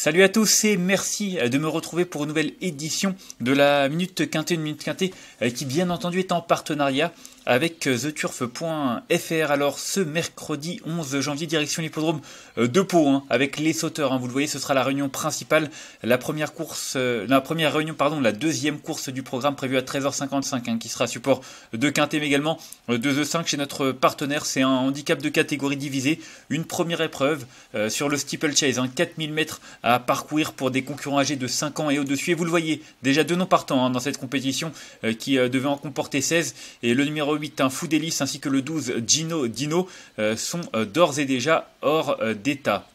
Salut à tous et merci euh, de me retrouver pour une nouvelle édition de la Minute Quintée, une Minute Quintée euh, qui bien entendu est en partenariat avec euh, theturf.fr. Alors ce mercredi 11 janvier, direction l'hippodrome euh, de Pau, hein, avec les sauteurs. Hein, vous le voyez, ce sera la réunion principale, la première course, euh, la première réunion, pardon, la deuxième course du programme prévue à 13h55, hein, qui sera support de Quintet, également de The 5 chez notre partenaire. C'est un handicap de catégorie divisée, une première épreuve sur le steeplechase, 4000 mètres à parcourir pour des concurrents âgés de 5 ans et au-dessus. Et vous le voyez, déjà deux noms partants dans cette compétition qui devait en comporter 16. Et le numéro 8, fou Foudélis, ainsi que le 12, Gino Dino, euh, sont euh, d'ores et déjà hors euh, d'état.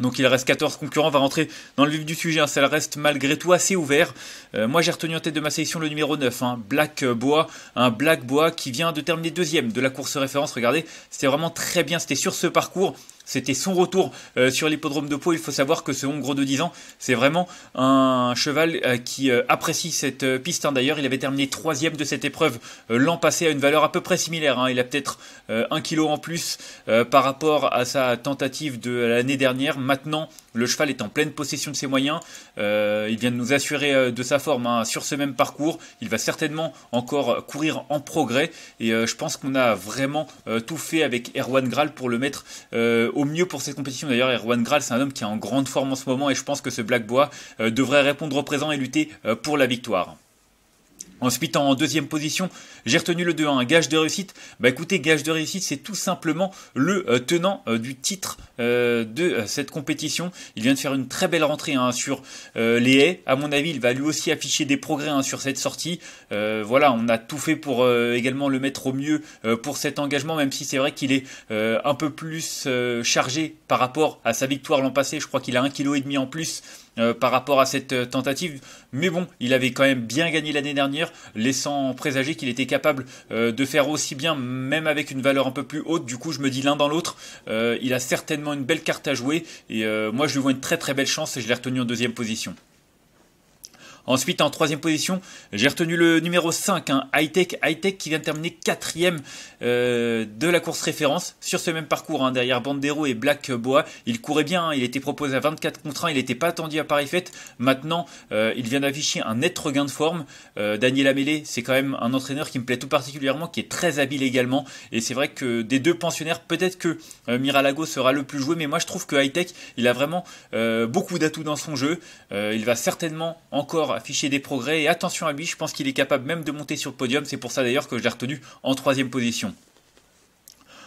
Donc il reste 14 concurrents, on va rentrer dans le vif du sujet, hein. ça reste malgré tout assez ouvert. Euh, moi j'ai retenu en tête de ma sélection le numéro 9, hein. Black Bois, un Black Bois qui vient de terminer deuxième de la course référence, regardez, c'était vraiment très bien, c'était sur ce parcours, c'était son retour euh, sur l'hippodrome de Pau. Il faut savoir que ce hongrois de 10 ans, c'est vraiment un cheval euh, qui apprécie cette piste. Hein. D'ailleurs, il avait terminé troisième de cette épreuve l'an passé à une valeur à peu près similaire. Il a peut-être un kilo en plus par rapport à sa tentative de l'année dernière. Maintenant, le cheval est en pleine possession de ses moyens. Euh, il vient de nous assurer euh, de sa forme hein, sur ce même parcours. Il va certainement encore courir en progrès. Et euh, je pense qu'on a vraiment tout fait avec Erwan Graal pour le mettre au mieux pour cette compétition. D'ailleurs, Erwan Graal, c'est un homme qui est en grande forme en ce moment. Et je pense que ce Black Bois devrait répondre au présent et lutter pour la victoire. Ensuite, en deuxième position, j'ai retenu le 2 1 gage de réussite. Bah écoutez, gage de réussite, c'est tout simplement le euh, tenant euh, du titre euh, de cette compétition. Il vient de faire une très belle rentrée hein, sur les haies. À mon avis, il va lui aussi afficher des progrès hein, sur cette sortie. voilà, on a tout fait pour également le mettre au mieux pour cet engagement, même si c'est vrai qu'il est un peu plus chargé par rapport à sa victoire l'an passé. Je crois qu'il a un kilo et demi en plus. Euh, par rapport à cette euh, tentative. Mais bon, il avait quand même bien gagné l'année dernière, laissant présager qu'il était capable euh, de faire aussi bien, même avec une valeur un peu plus haute. Du coup, je me dis l'un dans l'autre, il a certainement une belle carte à jouer. Et moi, je lui vois une très très belle chance et je l'ai retenu en deuxième position. Ensuite, en troisième position, j'ai retenu le numéro 5, hein, Hightech. Hightech qui vient de terminer quatrième euh, de la course référence sur ce même parcours, hein, derrière Bandero et Black Boa. Il courait bien, hein, il était proposé à 24 contre 1, il n'était pas attendu à Paris Fête. Maintenant, euh, il vient d'afficher un net regain de forme. Euh, Daniel Amélé, c'est quand même un entraîneur qui me plaît tout particulièrement, qui est très habile également. Et c'est vrai que des deux pensionnaires, peut-être que Miralago sera le plus joué, mais moi je trouve que Hightech, il a vraiment beaucoup d'atouts dans son jeu. il va certainement encore afficher des progrès et attention à lui, je pense qu'il est capable même de monter sur le podium, c'est pour ça d'ailleurs que je l'ai retenu en troisième position.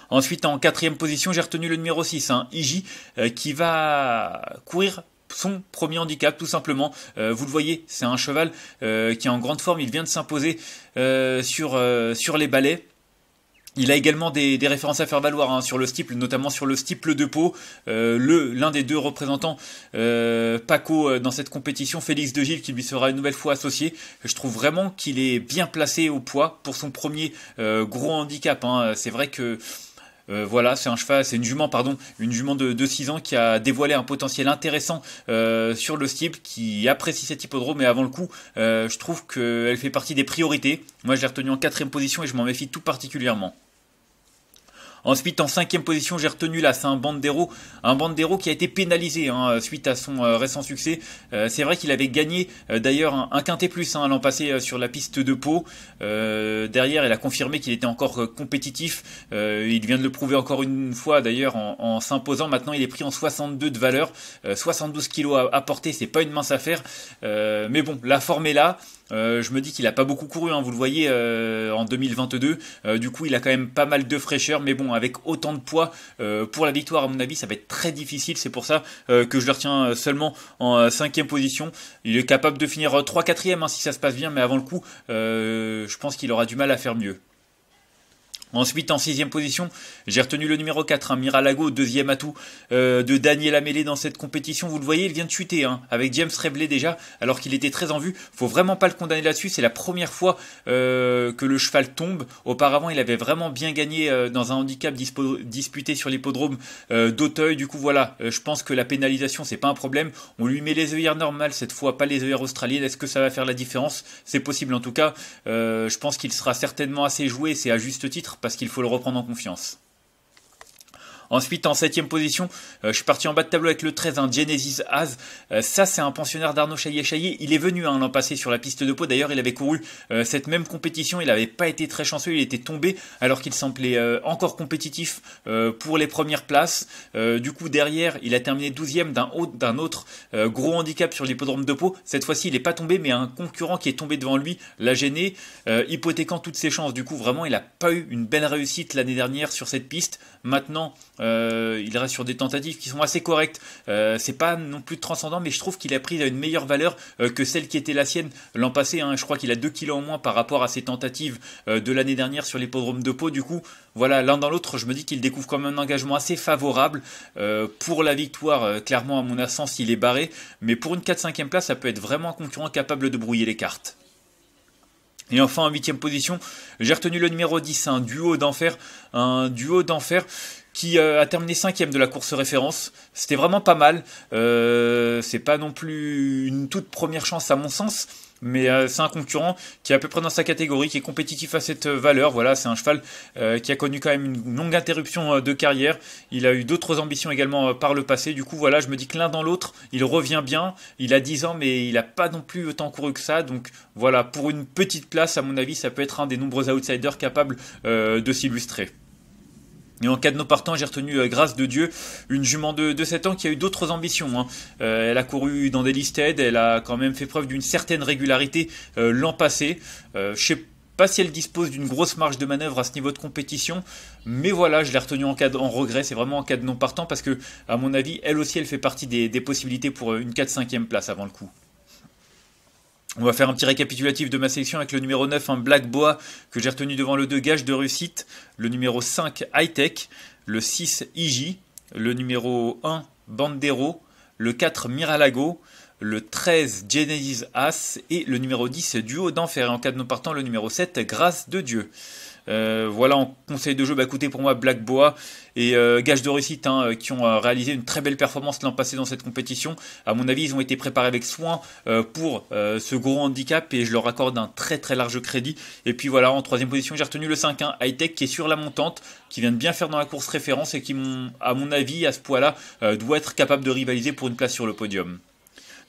Ensuite, en quatrième position, j'ai retenu le numéro 6, hein, Iji, euh, qui va courir son premier handicap tout simplement. Euh, vous le voyez, c'est un cheval euh, qui est en grande forme, il vient de s'imposer sur, sur les balais. Il a également des, références à faire valoir hein, sur le stiple, notamment sur le stiple de Pau. Euh, le l'un des deux représentants euh, Paco euh, dans cette compétition, Félix De Gilles, qui lui sera une nouvelle fois associé. Je trouve vraiment qu'il est bien placé au poids pour son premier gros handicap. Hein. C'est vrai que voilà, c'est un cheval, c'est une jument, pardon, une jument de, de, 6 ans qui a dévoilé un potentiel intéressant sur le stiple, qui apprécie cet hippodrome. Mais avant le coup, je trouve qu'elle fait partie des priorités. Moi, je l'ai retenue en quatrième position et je m'en méfie tout particulièrement. Ensuite, en cinquième position, j'ai retenu là, c'est un Bandero, un Bandero qui a été pénalisé hein, suite à son euh, récent succès. Euh, c'est vrai qu'il avait gagné euh, d'ailleurs un, quinté quintet plus hein, l'an passé sur la piste de Pau. derrière, il a confirmé qu'il était encore compétitif. il vient de le prouver encore une fois d'ailleurs en, s'imposant. Maintenant, il est pris en 62 de valeur, 72 kilos à, porter, c'est pas une mince affaire. mais bon, la forme est là. je me dis qu'il a pas beaucoup couru, hein, vous le voyez en 2022. du coup, il a quand même pas mal de fraîcheur, mais bon, avec autant de poids euh, pour la victoire, à mon avis, ça va être très difficile. C'est pour ça euh, que je le retiens euh, seulement en cinquième position. Il est capable de finir 3 4 hein, si ça se passe bien, mais avant le coup, je pense qu'il aura du mal à faire mieux. Ensuite, en sixième position, j'ai retenu le numéro 4, un hein, Miralago, deuxième atout euh, de Daniel Amélé dans cette compétition. Vous le voyez, il vient de chuter hein, avec James Rebley déjà, alors qu'il était très en vue. Faut vraiment pas le condamner là-dessus. C'est la première fois euh, que le cheval tombe. Auparavant, il avait vraiment bien gagné euh, dans un handicap disputé sur l'hippodrome d'Auteuil. Du coup, voilà, je pense que la pénalisation, c'est pas un problème. On lui met les œillères normales cette fois, pas les œillères australiennes. Est-ce que ça va faire la différence C'est possible en tout cas. je pense qu'il sera certainement assez joué, c'est à juste titre parce qu'il faut le reprendre en confiance. Ensuite, en 7ème position, euh, je suis parti en bas de tableau avec le 13, un Genesis Az. Euh, ça, c'est un pensionnaire d'Arnaud Chaillet-Chaillet. Il est venu hein, l'an passé sur la piste de Pau. D'ailleurs, il avait couru euh, cette même compétition. Il n'avait pas été très chanceux. Il était tombé alors qu'il semblait encore compétitif pour les premières places. du coup, derrière, il a terminé 12ème d'un autre gros handicap sur l'hippodrome de Pau. Cette fois-ci, il n'est pas tombé, mais un concurrent qui est tombé devant lui l'a gêné, hypothéquant toutes ses chances. Du coup, vraiment, il n'a pas eu une belle réussite l'année dernière sur cette piste. Maintenant, euh, il reste sur des tentatives qui sont assez correctes. Euh, c'est pas non plus transcendant, mais je trouve qu'il a pris une meilleure valeur euh, que celle qui était la sienne l'an passé. Hein. Je crois qu'il a 2 kilos en moins par rapport à ses tentatives de l'année dernière sur l'hippodrome de Pau. Du coup, voilà, l'un dans l'autre, je me dis qu'il découvre quand même un engagement assez favorable pour la victoire. clairement, à mon sens, il est barré, mais pour une 4-5e place, ça peut être vraiment un concurrent capable de brouiller les cartes. Et enfin en huitième position, j'ai retenu le numéro 10, un duo d'enfer, un duo d'enfer qui euh, a terminé cinquième de la course référence. C'était vraiment pas mal. Euh, c'est pas non plus une toute première chance à mon sens mais euh, c'est un concurrent qui est à peu près dans sa catégorie, qui est compétitif à cette valeur. Voilà, c'est un cheval qui a connu quand même une longue interruption de carrière. Il a eu d'autres ambitions également par le passé. Du coup, voilà, je me dis que l'un dans l'autre, il revient bien. Il a 10 ans, mais il n'a pas non plus autant couru que ça. Donc voilà, pour une petite place, à mon avis, ça peut être un des nombreux outsiders capables de s'illustrer. Et en cas de non partant, j'ai retenu, euh, grâce de Dieu, une jument de, 7 ans qui a eu d'autres ambitions. Hein. Euh, elle a couru dans des listes, elle a quand même fait preuve d'une certaine régularité euh, l'an passé. je ne sais pas si elle dispose d'une grosse marge de manœuvre à ce niveau de compétition, mais voilà, je l'ai retenue en, cas de, en regret, c'est vraiment en cas de non partant, parce que, à mon avis, elle aussi, elle fait partie des, des possibilités pour une 4-5e place avant le coup. On va faire un petit récapitulatif de ma sélection avec le numéro 9, un Black Bois que j'ai retenu devant le 2, gage de réussite. Le numéro 5, High Tech. Le 6, IJ. Le numéro 1, Bandero. Le 4, Miralago. Le 13, Genesis As. Et le numéro 10, Duo d'Enfer. Et en cas de non partant, le numéro 7, Grâce de Dieu. Euh, voilà en conseil de jeu, bah, écoutez pour moi Black Boa et euh, Gage de réussite hein, qui ont euh, réalisé une très belle performance l'an passé dans cette compétition. À mon avis, ils ont été préparés avec soin pour ce gros handicap et je leur accorde un très très large crédit. Et puis voilà, en troisième position, j'ai retenu le 5-1 High Tech qui est sur la montante, qui vient de bien faire dans la course référence et qui, à mon avis, à ce poids-là, doit être capable de rivaliser pour une place sur le podium.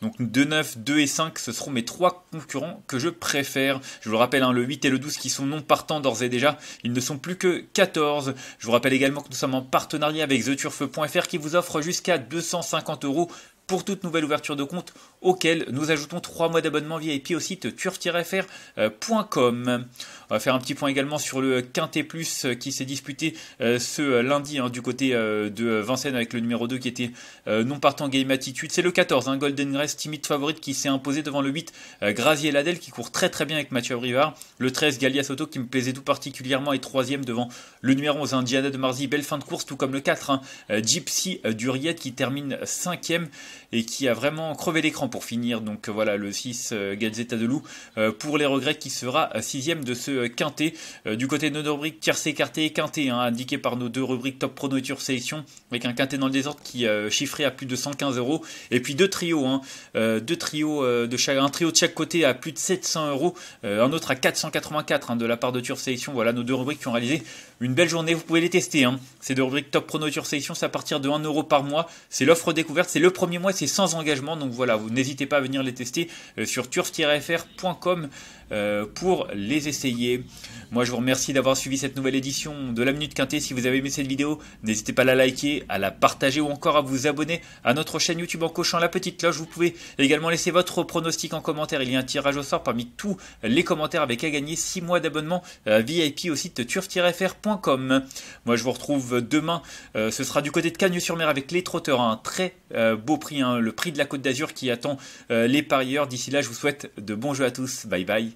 Donc 2, 9, 2 et 5, ce seront mes trois concurrents que je préfère. Je vous le rappelle, hein, le 8 et le 12 qui sont non partants d'ores et déjà, ils ne sont plus que 14. Je vous rappelle également que nous sommes en partenariat avec theturf.fr qui vous offre jusqu'à 250 euros pour toute nouvelle ouverture de compte auquel nous ajoutons 3 mois d'abonnement VIP au site turf-fr.com. On va faire un petit point également sur le Quintet Plus euh, qui s'est disputé euh, ce lundi hein, du côté euh, de Vincennes avec le numéro 2 qui était non partant Game Attitude. C'est le 14, un hein, Golden Grace, timide favorite qui s'est imposé devant le 8, Grazier Ladel qui court très très bien avec Mathieu Rivard, Le 13, Galia Auto qui me plaisait tout particulièrement et 3 devant le numéro 11, hein, Diana de Marzi. Belle fin de course, tout comme le 4, Gypsy Duriette qui termine 5 et qui a vraiment crevé l'écran pour finir. Donc euh, voilà, le 6 euh, Gazeta de Loup euh, pour les regrets qui sera sixième de ce quintet. du côté de nos deux rubriques, tiercé, quarté et quintet, hein, indiqué par nos deux rubriques top prono et sélection, avec un quintet dans le désordre qui chiffré à plus de 115 euros. Et puis deux trios, hein, deux trios de chaque, un trio de chaque côté à plus de 700 euros, un autre à 484 hein, de la part de Turf Sélection. Voilà nos deux rubriques qui ont réalisé une belle journée. Vous pouvez les tester. Ces deux rubriques top prono et sélection, c'est à partir de 1 euro par mois. C'est l'offre découverte, c'est le premier mois c'est sans engagement. Donc voilà, vous n'hésitez pas à venir les tester euh, sur turf-fr.com euh, pour les essayer. Moi, je vous remercie d'avoir suivi cette nouvelle édition de la Minute Quintée. Si vous avez aimé cette vidéo, n'hésitez pas à la liker, à la partager ou encore à vous abonner à notre chaîne YouTube en cochant la petite cloche. Vous pouvez également laisser votre pronostic en commentaire. Il y a un tirage au sort parmi tous les commentaires avec à gagner 6 mois d'abonnement euh, VIP au site turf-fr.com. Moi, je vous retrouve demain. Ce sera du côté de Cagnes-sur-Mer avec les trotteurs. Un très beau prix Hein, le prix de la Côte d'Azur qui attend euh, les parieurs. D'ici là, je vous souhaite de bons jeux à tous. Bye bye.